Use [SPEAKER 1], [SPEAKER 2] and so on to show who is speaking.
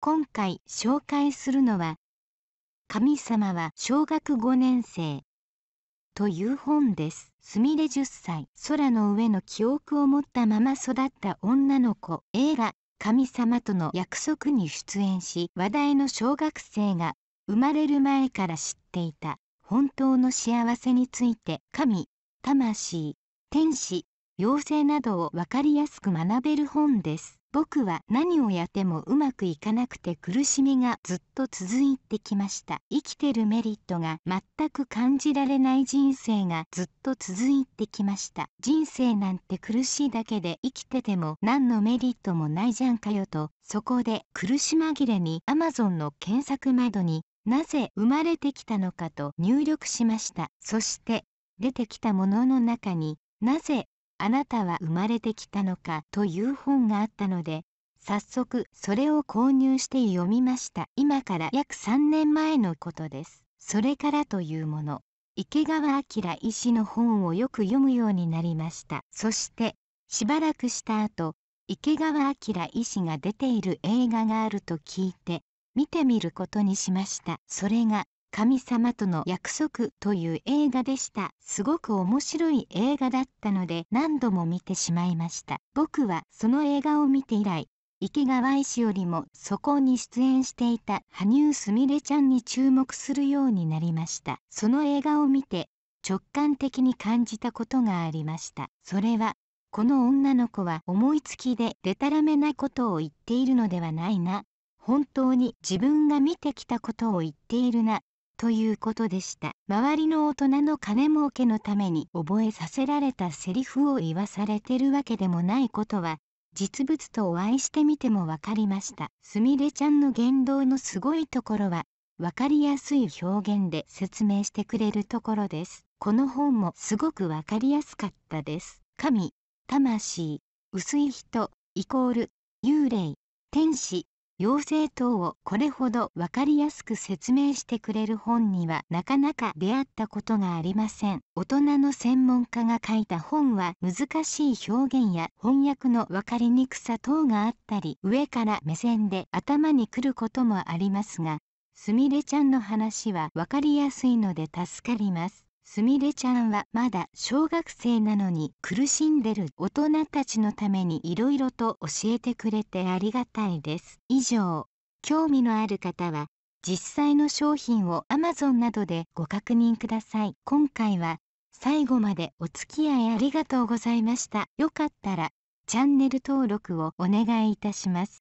[SPEAKER 1] 今回紹介するのは「神様は小学5年生」という本です。すみれ10歳空の上の記憶を持ったまま育った女の子映画「神様との約束」に出演し話題の小学生が生まれる前から知っていた本当の幸せについて神魂天使妖精などを分かりやすく学べる本です。僕は何をやってもうまくいかなくて苦しみがずっと続いてきました生きてるメリットが全く感じられない人生がずっと続いてきました人生なんて苦しいだけで生きてても何のメリットもないじゃんかよとそこで苦し紛れに Amazon の検索窓になぜ生まれてきたのかと入力しましたそして出てきたものの中になぜあなたは生まれてきたのか」という本があったので早速それを購入して読みました今から約3年前のことですそれからというもの池川明医師の本をよく読むようになりましたそしてしばらくした後池川明医師が出ている映画があると聞いて見てみることにしましたそれが神様との約束という映画でしたすごく面白い映画だったので何度も見てしまいました僕はその映画を見て以来池川医師よりもそこに出演していた羽生すみれちゃんに注目するようになりましたその映画を見て直感的に感じたことがありましたそれはこの女の子は思いつきででたらめなことを言っているのではないな本当に自分が見てきたことを言っているなということでした周りの大人の金儲けのために覚えさせられたセリフを言わされてるわけでもないことは実物とお会いしてみてもわかりましたすみれちゃんの言動のすごいところは分かりやすい表現で説明してくれるところですこの本もすごく分かりやすかったです神魂薄い人イコール幽霊天使妖精等をこれほど分かりやすく説明してくれる本にはなかなか出会ったことがありません大人の専門家が書いた本は難しい表現や翻訳の分かりにくさ等があったり上から目線で頭にくることもありますがすみれちゃんの話は分かりやすいので助かりますすみれちゃんはまだ小学生なのに苦しんでる大人たちのためにいろいろと教えてくれてありがたいです。以上、興味のある方は実際の商品を Amazon などでご確認ください。今回は最後までお付き合いありがとうございました。よかったらチャンネル登録をお願いいたします。